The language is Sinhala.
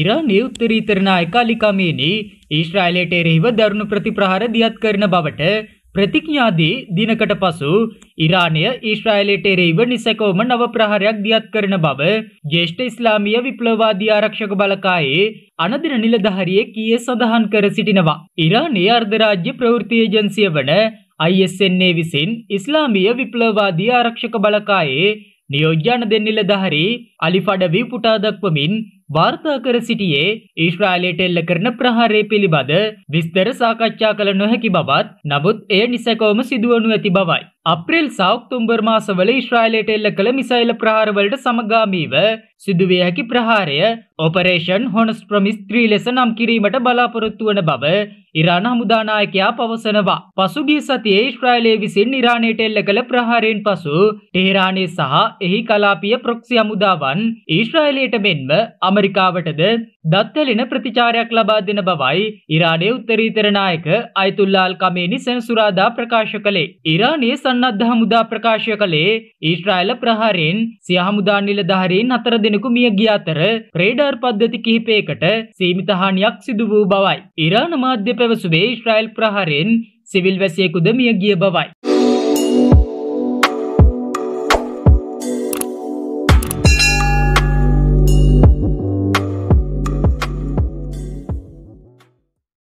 ඉරානය උත්තරීතරණ අයකාලිකමේනි ඊශ්‍රායිලයට එරෙහිව දරුණු ප්‍රතිප්‍රහාර දියත් කරන බවට ප්‍රතිඥාදී දිනකට පසු ඉරානය ඊශ්‍රායිලයට එරෙහිව නිසැකවම නව ප්‍රහාරයක් දියත් කරන බව ජේෂ්ඨ ඉස්ලාමීය විප්ලවවාදී ආරක්ෂක බලකායේ අනදින නිලධාරියේ කීයේ සඳහන් කර සිටිනවා. ඉරානයේ අර්ධරාජ්‍ය ප්‍රවෘත්ති ඒජන්සිය වන ISNA විසින් ඉස්ලාමීය විප්ලවවාදී ආරක්ෂක බලකායේ නියෝජ්‍යන දෙන්නිලධාරී අලිෆඩවී පුටා දක්වමින් වාර්තා කර සිටියේ ඊශ්‍රායලයට එල්ල කරන ප්‍රහාරය පිළිබඳ විස්තර සාකච්ඡා කළ නොහැකි බවත් නමුත් එය නිසැකවම සිදුවනු ඇති බවයි. අප්‍රෙල් සෞක්තුම්බර් මාසවල ශ්‍රයිලයට එල්ල කළ මිසයිල ප්‍රහාරවලට සමගාමීව සිදුවිය හැකි ප්‍රහාරය ඔපරේෂන් හොනස් ප්‍රමිස්ත්‍රී ලෙස නම් කිරීමට බලාපොරොත්තු වන බව ඉරාණ හමුදානායකයා පවසනවා. පසුගිය සතියේ ශ්‍රයිලයේ විසින් ඉරාණයට එල්ල කළ ප්‍රහාරයෙන් පසු ටෙහරානේ සහ එහි කලාපිය ප්‍රොක්සි හමුදාවන් ඊශ්‍රයිලයට මෙන්ම අමරිකාවටද දත්තලෙන ප්‍රතිචාරයක් ලබා දෙන බවයි ඉරාණයේ උත්තරීතරනායක අයිතුල්ලාල් කමේනි සෙනසුරාදා ප්‍රකාශ කළේ. ඉරානයේ ಸನ್ನದ್ಧ ಹಮುದಾ ಪ್ರಕಾಶ ಕಲೆ ಇಸ್ರಾಯೇಲ್ ಪ್ರಹಾರයෙන් සිය හමුදා නිලධාරීන් හතර දෙනෙකු මියගිය අතර රේඩාර් පද්ධති කිහිපයකට සීමිත හානියක් සිදු වූ බවයි. ඉරාන මාධ්‍ය පැවසුවේ ඉස්රායල් ප්‍රහාරයෙන් සිවිල් වැසියෙකුද මියගිය බවයි.